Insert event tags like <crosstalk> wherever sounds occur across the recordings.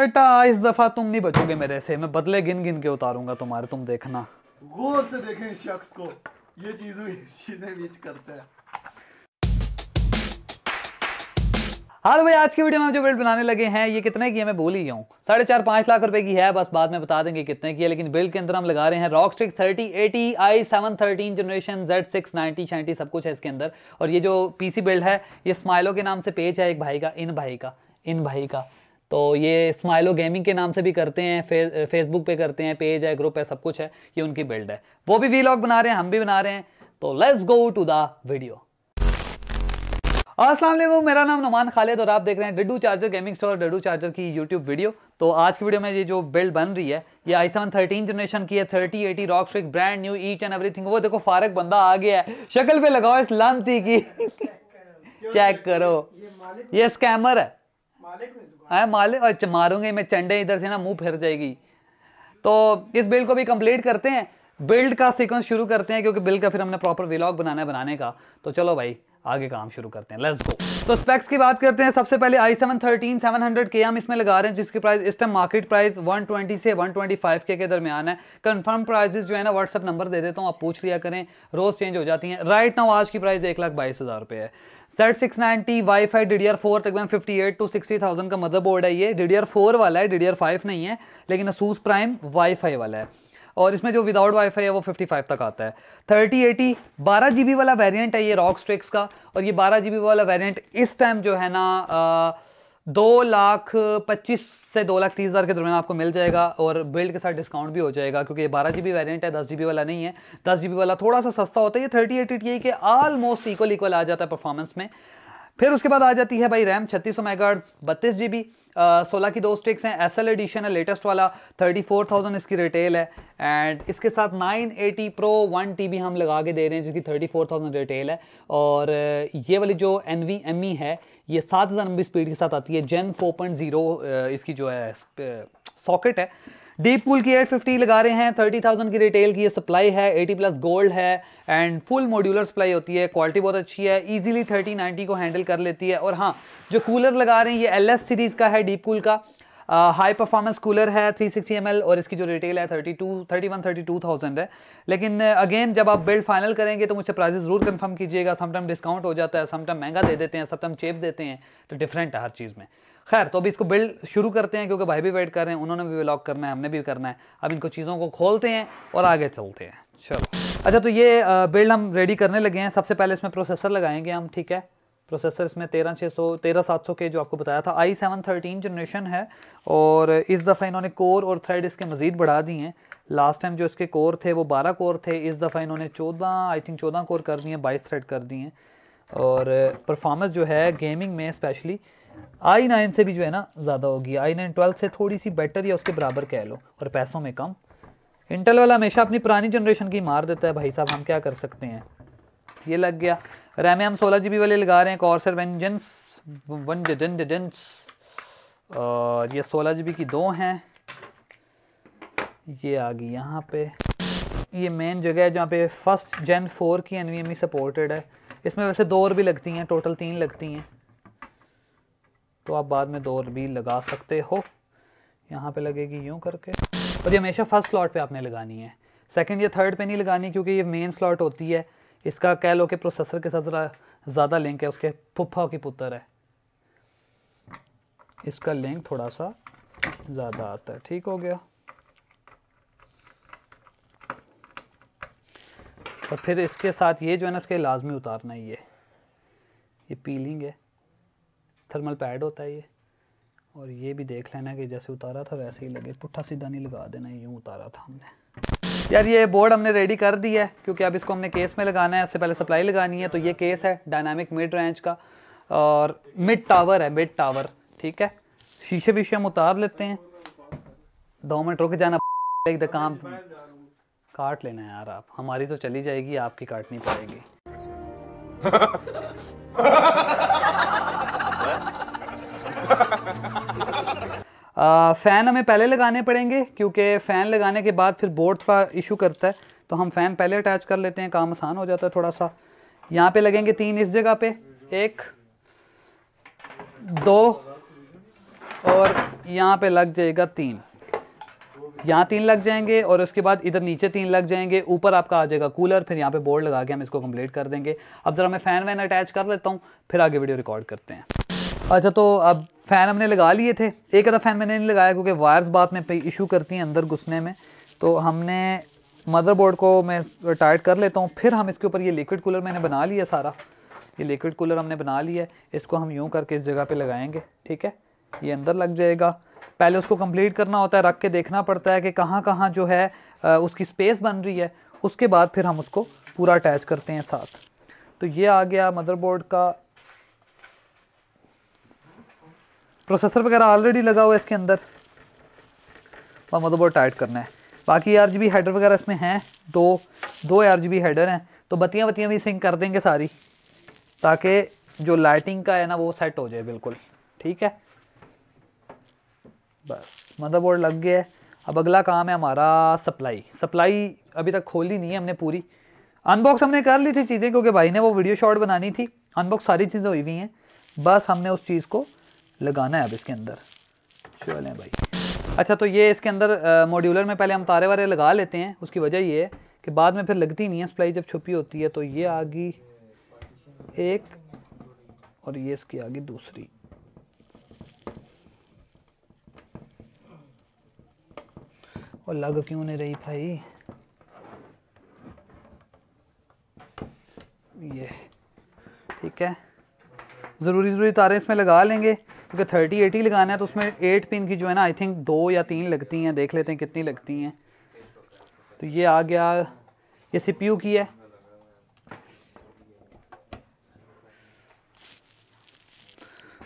बेटा इस दफा तुम नहीं बचोगे मेरे से मैं बदले गिन गिन के उतारूंगा तुम्हारे तुम देखना गौर से देखें इस शख्स को ये चीज चीजें बीच करता है हाँ तो भाई आज की वीडियो में जो बिल्ड बनाने लगे हैं ये कितने की है मैं भूल ही गया हूँ साढ़े चार पाँच लाख रुपए की है बस बाद में बता देंगे कितने की है लेकिन बिल्ड के अंदर हम लगा रहे हैं ROG Strix thirty eighty I seven thirteen generation Z six ninety शाइनटी सब कुछ है इसके अंदर और ये जो पीसी बिल्ड है ये स्माइलो के नाम से पेज है एक भाई का इन भाई का इन भाई का तो ये स्माइलो गेमिंग के नाम से भी करते हैं फे, फेसबुक पे करते हैं पेज है ग्रुप है सब कुछ है ये उनकी बिल्ड है वो भी वीलॉग बना रहे हैं हम भी बना रहे हैं तो let's go to the video असलम मेरा नाम नुमान खालिद और आप देख रहे हैं डिडू चार्जर गेमिंग स्टोर डिडू चार्जर की यूट्यूब वीडियो तो आज की वीडियो में ये जो बिल्ड बन रही है ये आई सेवन थर्टीन जनरेशन की है thirty eighty ROG Strix brand new each and everything वो देखो फारक बंदा आ गया है शक्ल पे लगाओ इस लंती की चेक करो ये, ये स्कैमर है है माले और मारूंगे मैं चंडे इधर से ना मुंह फिर जाएगी तो इस बिल को भी कंप्लीट करते हैं बिल्ड का सीक्वेंस शुरू करते हैं क्योंकि बिल्ड का फिर हमने प्रॉपर व्लॉग बनाना है बनाने का तो चलो भाई आगे काम शुरू करते हैं लेट्स गो तो स्पेक्स की बात करते हैं सबसे पहले I seven thirteen seven hundred के हम इसमें लगा रहे हैं जिसकी प्राइस इस टाइम मार्केट प्राइस 120 से 125 के के दरमियान है कंफर्म प्राइजेस जो है ना व्हाट्सअप नंबर दे देता हूँ आप पूछ लिया करें रोज चेंज हो जाती हैं राइट नाउ आज की प्राइस एक लाख बाईस हज़ार रुपये है Z six ninety wifi D D R four तकरीबन fifty eight to sixty thousand का मदर बोर्ड है ये डी डी आर फोर वाला है डी डी आर फाइव नहीं है लेकिन असूस प्राइम वाई फाई वाला है और इसमें जो विदाउट वाईफाई है वो 55 तक आता है 3080 12 जीबी वाला वेरिएंट है ये रॉक स्ट्रिक्स का और ये 12 जीबी वाला वेरिएंट इस टाइम जो है ना दो लाख पच्चीस से दो लाख तीस हज़ार के दरमियान आपको मिल जाएगा और बिल्ड के साथ डिस्काउंट भी हो जाएगा क्योंकि ये बारह जी वेरियंट है दस जी वाला नहीं है दस जी वाला थोड़ा सा सस्ता होता है ये थर्टी एट ये कि ऑलमोस्ट इक्वल इक्वल आ जाता है परफॉर्मेंस में फिर उसके बाद आ जाती है भाई रैम छत्तीस सौ मेगा बत्तीस जी बी सोलह की दो स्टिक्स हैं एस एल एडिशन है लेटेस्ट वाला थर्टी फोर थाउजेंड इसकी रिटेल है एंड इसके साथ nine eighty pro one T B हम लगा के दे रहे हैं जिसकी थर्टी फोर थाउजेंड रिटेल है और ये वाली जो एन वी एम ई है ये सात हज़ार एम बी स्पीड के साथ आती है जेन फोर पॉइंट ज़ीरो इसकी जो है सॉकेट है डीप पूल की 850 लगा रहे हैं 30,000 की रिटेल की ये सप्लाई है 80 प्लस गोल्ड है एंड फुल मॉड्यूलर सप्लाई होती है क्वालिटी बहुत अच्छी है इजीली 3090 को हैंडल कर लेती है और हाँ जो कूलर लगा रहे हैं ये एल सीरीज़ का है डीप पूल का हाई परफॉर्मेंस कूलर है 360 सिक्सटी और इसकी जो रिटेल है 32 31 32000 है लेकिन अगेन जब आप बिल्ड फाइनल करेंगे तो मुझे प्राइजेस ज़रूर कंफर्म कीजिएगा समटाइम डिस्काउंट हो जाता है समटाइम महंगा दे देते हैं समटाइम चेप देते हैं तो डिफरेंट है हर चीज़ में खैर तो अभी इसको बिल्ड शुरू करते हैं क्योंकि भाई भी वेट कर रहे हैं उन्होंने भी व्लॉग करना है हमने भी करना है अब इनको चीज़ों को खोलते हैं और आगे चलते हैं चलो अच्छा तो ये बिल्ड हम रेडी करने लगे हैं सबसे पहले इसमें प्रोसेसर लगाएंगे हम ठीक है प्रोसेसर इसमें तेरह छः सौ तेरह सात सौ के जो आपको बताया था आई सेवन थर्टीन जनरेशन है और इस दफ़ा इन्होंने कोर और थ्रेड इसके मज़ीद बढ़ा दिए हैं लास्ट टाइम जो इसके कोर थे वो बारह कोर थे इस दफ़ा इन्होंने चौदह आई थिंक चौदह कोर कर दिए बाईस थ्रेड कर दिए और परफॉर्मेंस जो है गेमिंग में स्पेशली आई नाइन से भी जो है ना ज़्यादा होगी आई नाइन ट्वेल्व से थोड़ी सी बेटर या उसके बराबर कह लो और पैसों में कम इंटेल वाला हमेशा अपनी पुरानी जनरेशन की मार देता है भाई साहब हम क्या कर सकते हैं ये लग गया रैम हम सोलह जी वाले लगा रहे हैं कॉर्सर वेंजेंस वन जेंजेंस और ये सोलह जी की दो हैं ये आ गई यहाँ पे ये मेन जगह है जहाँ पे फर्स्ट जेन फोर की एन सपोर्टेड है इसमें वैसे दो और भी लगती हैं टोटल तीन लगती हैं तो आप बाद में दो और भी लगा सकते हो यहाँ पे लगेगी यूँ करके और ये हमेशा फर्स्ट स्लॉट पे आपने लगानी है सेकंड या थर्ड पे नहीं लगानी क्योंकि ये मेन स्लॉट होती है इसका कह लो कि प्रोसेसर के साथ ज़रा ज़्यादा लिंक है उसके फुफ्फा की पुत्र है इसका लिंक थोड़ा सा ज़्यादा आता है ठीक हो गया और फिर इसके साथ ये जो है ना इसके लाजमी उतारना है ये ये पीलिंग है थर्मल पैड होता है ये और ये भी देख लेना कि जैसे उतारा था वैसे ही लगे पुट्ठा सीधा नहीं लगा देना यूँ उतारा था हमने यार ये बोर्ड हमने रेडी कर दी है क्योंकि अब इसको हमने केस में लगाना है इससे पहले सप्लाई लगानी है तो ये केस है डायनामिक मिड रेंज का और मिड टावर है मिड टावर ठीक है शीशे वीशे हम उतार लेते हैं दो मिनट रुक जाना एक काम काट लेना यार आप हमारी तो चली जाएगी आपकी काटनी पड़ेगी <laughs> फ़ैन <laughs> हमें पहले लगाने पड़ेंगे क्योंकि फ़ैन लगाने के बाद फिर बोर्ड थोड़ा इशू करता है तो हम फ़ैन पहले अटैच कर लेते हैं काम आसान हो जाता है थोड़ा सा यहाँ पे लगेंगे तीन इस जगह पे एक दो और यहाँ पे लग जाएगा तीन यहाँ तीन लग जाएंगे और उसके बाद इधर नीचे तीन लग जाएंगे ऊपर आपका आ जाएगा कूलर फिर यहाँ पे बोर्ड लगा के हम इसको कंप्लीट कर देंगे अब ज़रा मैं फ़ैन वैन अटैच कर लेता हूँ फिर आगे वीडियो रिकॉर्ड करते हैं अच्छा तो अब फ़ैन हमने लगा लिए थे एक आधा फ़ैन मैंने नहीं लगाया क्योंकि वायर्स बाद में इशू करती हैं अंदर घुसने में तो हमने मदरबोर्ड को मैं टाइट कर लेता हूँ फिर हम इसके ऊपर ये लिक्विड कूलर मैंने बना लिया सारा ये लिक्विड कूलर हमने बना लिया है इसको हम यूँ करके इस जगह पर लगाएंगे ठीक है ये अंदर लग जाएगा पहले उसको कम्प्लीट करना होता है रख के देखना पड़ता है कि कहाँ कहाँ जो है उसकी स्पेस बन रही है उसके बाद फिर हम उसको पूरा अटैच करते हैं साथ तो ये आ गया मदरबोर्ड का प्रोसेसर वगैरह ऑलरेडी लगा हुआ है इसके अंदर और तो बहुत टाइट करना है बाकी आर जी हेडर वगैरह इसमें हैं दो दो आर हेडर हैं तो बत्तियाँ बत्तियाँ भी सिंक कर देंगे सारी ताकि जो लाइटिंग का है ना वो सेट हो जाए बिल्कुल ठीक है बस मदरबोर्ड लग गया है अब अगला काम है हमारा सप्लाई सप्लाई अभी तक खोली नहीं है हमने पूरी अनबॉक्स हमने कर ली थी चीज़ें क्योंकि भाई ने वो वीडियो शॉट बनानी थी अनबॉक्स सारी चीज़ें हुई हुई हैं बस हमने उस चीज़ को लगाना है अब इसके अंदर चलें भाई अच्छा तो ये इसके अंदर मॉड्यूलर में पहले हम तारे वारे लगा लेते हैं उसकी वजह ये है कि बाद में फिर लगती नहीं है सप्लाई जब छुपी होती है तो ये आ गई एक और ये इसकी आ गई दूसरी और लग क्यों नहीं रही भाई ये ठीक है ज़रूरी ज़रूरी तारें इसमें लगा लेंगे क्योंकि थर्टी एटी लगाना है तो उसमें एट पिन की जो है ना आई थिंक दो या तीन लगती हैं देख लेते हैं कितनी लगती हैं तो ये आ गया ये सी की है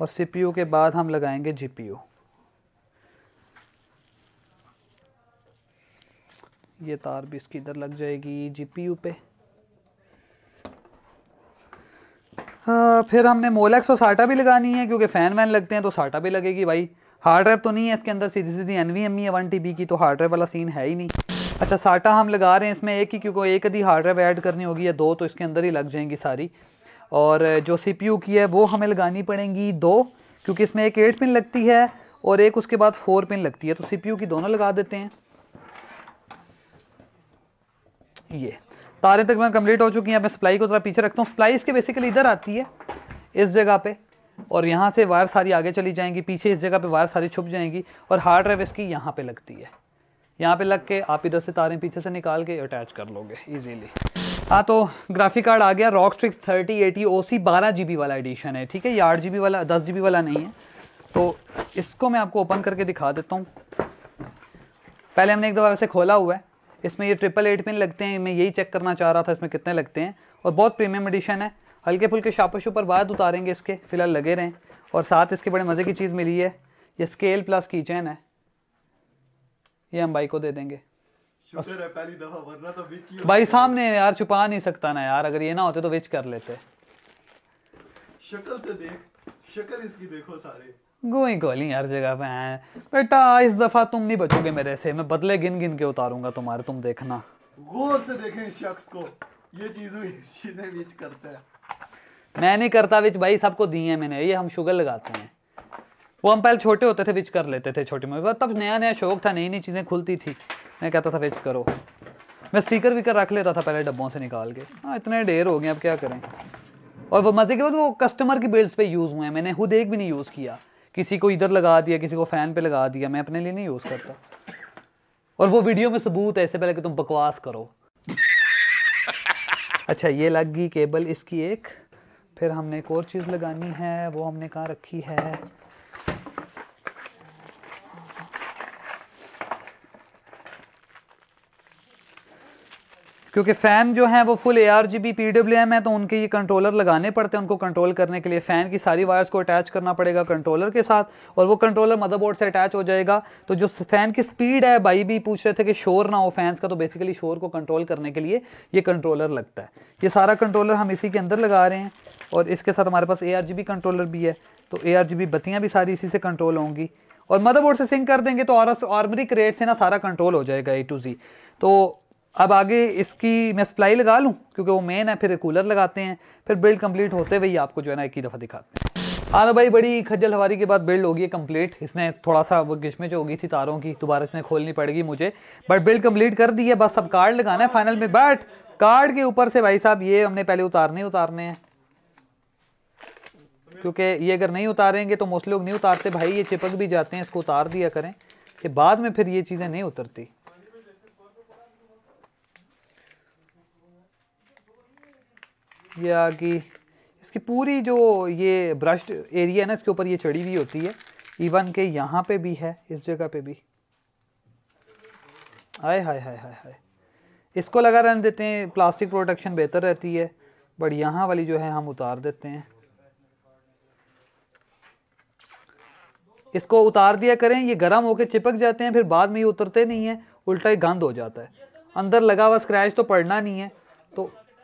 और सी के बाद हम लगाएंगे जी ये तार भी इसकी इधर लग जाएगी जी पे आ, हाँ, फिर हमने मोलेक्स और साटा भी लगानी है क्योंकि फ़ैन वैन लगते हैं तो साटा भी लगेगी भाई हार्ड ड्राइव तो नहीं है इसके अंदर सीधी सीधी एन वी एम ई है वन टी बी की तो हार्ड ड्राइव वाला सीन है ही नहीं अच्छा साटा हम लगा रहे हैं इसमें एक ही क्योंकि एक अधी हार्ड ड्राइव ऐड करनी होगी या दो तो इसके अंदर ही लग जाएंगी सारी और जो सी पी यू की है वो हमें लगानी पड़ेंगी दो क्योंकि इसमें एक एट पिन लगती है और एक उसके बाद फोर पिन लगती है तो सी पी यू की दोनों लगा देते हैं ये तारे तकरीबन कम्प्लीट हो चुकी हैं मैं सप्लाई को ज़रा पीछे रखता हूँ सप्लाई इसके बेसिकली इधर आती है इस जगह पे और यहाँ से वायर सारी आगे चली जाएंगी पीछे इस जगह पर वायर सारी छुप जाएंगी और हार्ड ड्राइव इसकी यहाँ पर लगती है यहाँ पे लग के आप इधर से तारें पीछे से निकाल के अटैच कर लोगे इजीली हाँ तो ग्राफिक कार्ड आ गया ROG Strix thirty eighty O C बारह जी बी वाला एडिशन है ठीक है ये आठ जी बी वाला दस जी बी वाला नहीं है तो इसको मैं आपको ओपन करके दिखा देता हूँ पहले हमने एक दो बार खोला हुआ है इसमें ये ट्रिपल एट पिन लगते हैं मैं यही चेक करना चाह रहा था इसमें कितने लगते हैं और बहुत प्रीमियम एडिशन है हल्के फुल्के शापर शूपर बाद उतारेंगे इसके फिलहाल लगे रहें और साथ इसके बड़े मज़े की चीज़ मिली है ये स्केल प्लस की चैन है ये हम भाई को दे देंगे तो भाई सामने यार छुपा नहीं सकता ना यार अगर ये ना होते तो विच कर लेते शक्ल से देख शक्ल इसकी देखो सारे गोई गोली हर जगह पे हैं बेटा इस दफा तुम नहीं बचोगे मेरे से मैं बदले गिन गिन के उतारूंगा तुम्हारे तुम देखना गौर से देखें इस शख्स को ये चीज़ चीज़ें बीच करते हैं मैं नहीं करता विच भाई सबको दी है मैंने ये हम शुगर लगाते हैं वो हम पहले छोटे होते थे विच कर लेते थे छोटे में तब नया नया शौक था नई नई चीज़ें खुलती थी मैं कहता था विच करो मैं स्टीकर भी कर रख लेता था पहले डब्बों से निकाल के हाँ इतने ढेर हो गए अब क्या करें और वो मज़े के बाद वो कस्टमर की बिल्स पे यूज़ हुए हैं मैंने खुद एक भी नहीं यूज़ किया किसी को इधर लगा दिया किसी को फ़ैन पे लगा दिया मैं अपने लिए नहीं यूज़ करता और वो वीडियो में सबूत ऐसे पहले कि तुम बकवास करो अच्छा ये लग गई केबल इसकी एक फिर हमने एक और चीज़ लगानी है वो हमने कहाँ रखी है क्योंकि फ़ैन जो है वो full A R G B P W M है तो उनके ये कंट्रोलर लगाने पड़ते हैं उनको कंट्रोल करने के लिए फ़ैन की सारी वायर्स को अटैच करना पड़ेगा कंट्रोलर के साथ और वो कंट्रोलर मदरबोर्ड से अटैच हो जाएगा तो जो फ़ैन की स्पीड है भाई भी पूछ रहे थे कि शोर ना हो फैंस का तो बेसिकली शोर को कंट्रोल करने के लिए ये कंट्रोलर लगता है ये सारा कंट्रोलर हम इसी के अंदर लगा रहे हैं और इसके साथ हमारे पास A R G B controller भी है तो ए आर जी बी बत्तियाँ भी सारी इसी से कंट्रोल होंगी और मदरबोर्ड से सिंक कर देंगे तो और आर्मरी क्रेट से ना सारा कंट्रोल हो जाएगा ए टू जी तो अब आगे इसकी मैं सप्लाई लगा लूँ क्योंकि वो मेन है फिर कूलर लगाते हैं फिर बिल्ड कंप्लीट होते हुए ही आपको जो है ना एक ही दफ़ा दिखाते हैं हाँ भाई बड़ी खज्जल हवारी के बाद बिल्ड होगी कम्प्लीट इसने थोड़ा सा वो गिशमें जो होगी थी तारों की दोबारा इसने खोलनी पड़ेगी मुझे बट बिल्ड कम्प्लीट कर दी है बस अब कार्ड लगाना है फाइनल में बट कार्ड के ऊपर से भाई साहब ये हमने पहले उतारने ही उतारने हैं क्योंकि ये अगर नहीं उतारेंगे तो मोस्टली लोग नहीं उतारते भाई ये चिपक भी जाते हैं इसको उतार दिया करें कि बाद में फिर ये चीज़ें नहीं उतरती ये आ कि इसकी पूरी जो ये ब्रश्ड एरिया है ना इसके ऊपर ये चढ़ी हुई होती है इवन के यहाँ पे भी है इस जगह पे भी आए हाय हाय हाय हाय इसको लगा रहने देते हैं प्लास्टिक प्रोटेक्शन बेहतर रहती है बट यहाँ वाली जो है हम उतार देते हैं इसको उतार दिया करें ये गर्म होकर चिपक जाते हैं फिर बाद में ये उतरते नहीं हैं उल्टा ही गंद हो जाता है अंदर लगा हुआ स्क्रैच तो पड़ना नहीं है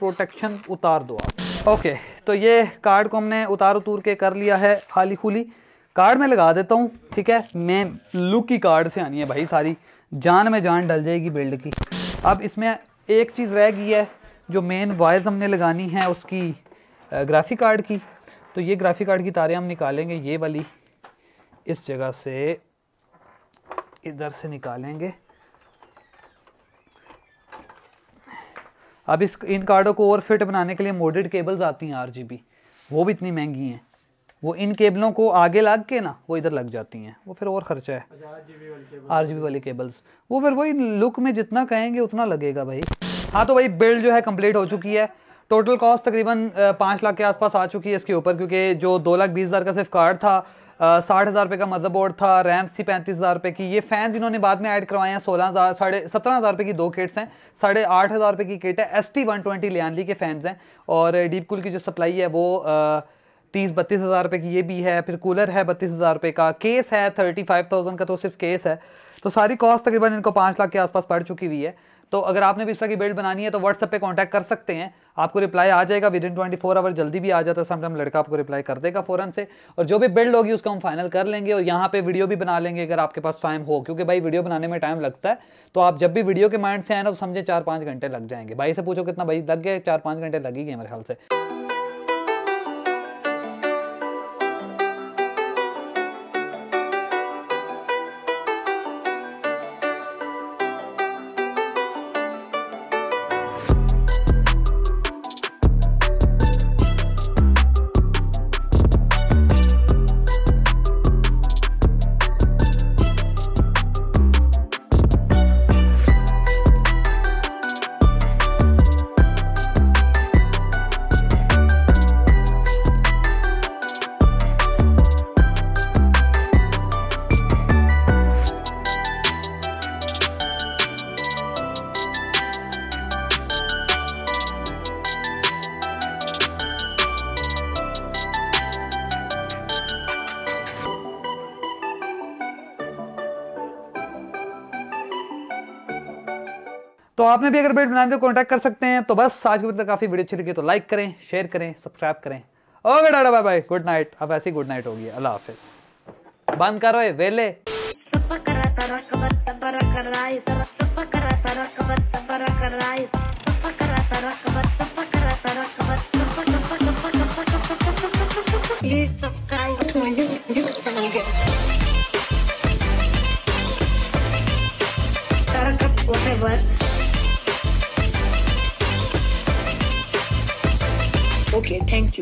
प्रोटेक्शन उतार दो आप ओके तो ये कार्ड को हमने उतार उतूर के कर लिया है खाली खुली कार्ड में लगा देता हूँ ठीक है मेन लुक की कार्ड से आनी है भाई सारी जान में जान डल जाएगी बिल्ड की अब इसमें एक चीज़ रह गई है जो मेन वायर्स हमने लगानी है उसकी ग्राफिक कार्ड की तो ये ग्राफिक कार्ड की तारें हम निकालेंगे ये वाली इस जगह से इधर से निकालेंगे अब इस इन कार्डों को और फिट बनाने के लिए मोडेड केबल्स आती हैं आर वो भी इतनी महंगी हैं वो इन केबलों को आगे लग के ना वो इधर लग जाती हैं वो फिर और ख़र्चा है आर अच्छा, जी वाली केबल्स वो फिर वही लुक में जितना कहेंगे उतना लगेगा भाई हाँ तो भाई बिल्ड जो है कम्प्लीट हो चुकी है टोटल कॉस्ट तकरीबन पाँच लाख के आसपास आ चुकी है इसके ऊपर क्योंकि जो दो लाख बीस हज़ार का सिर्फ कार्ड था साठ हज़ार रुपये का मदरबोर्ड था रैम्स थी पैंतीस हज़ार रुपये की ये फैंस इन्होंने बाद में ऐड करवाए हैं सोलह हज़ार साढ़े सत्रह हज़ार रुपये की दो किट्स हैं साढ़े आठ हज़ार रुपये की किट है S T one twenty Lian Li के फैंस हैं और डीपकुल की जो सप्लाई है वो तीस बत्तीस हज़ार रुपये की ये भी है फिर कूलर है बत्तीस हज़ार रुपये का केस है थर्टी फाइव थाउजेंड का तो सिर्फ केस है तो सारी कॉस्ट तकरीबन इनको पाँच लाख के आसपास पड़ चुकी हुई है तो अगर आपने भी इस तरह की बेल्ट बनानी है तो व्हाट्सएप पे कांटेक्ट कर सकते हैं आपको रिप्लाई आ जाएगा within twenty four hour जल्दी भी आ जाता है समटाइम लड़का आपको रिप्लाई कर देगा फौरन से और जो भी बिल्ड होगी उसको हम फाइनल कर लेंगे और यहाँ पे वीडियो भी बना लेंगे अगर आपके पास टाइम हो क्योंकि भाई वीडियो बनाने में टाइम लगता है तो आप जब भी वीडियो के माइंड से आए ना तो समझे चार पाँच घंटे लग जाएंगे भाई से पूछो कितना भाई लग गया चार पाँच घंटे लगेगी मेरे ख्याल से तो आपने भी अगर बेट बनाए तो कॉन्टैक्ट कर सकते हैं तो बस आज के मतलब काफ़ी वीडियो अच्छी लगी तो लाइक करें शेयर करें सब्सक्राइब करें ओके डाटा बाय बाय गुड नाइट अब ऐसी गुड नाइट होगी अल्लाह हाफिज बंद करो ये वेले सफर Okay, thank you.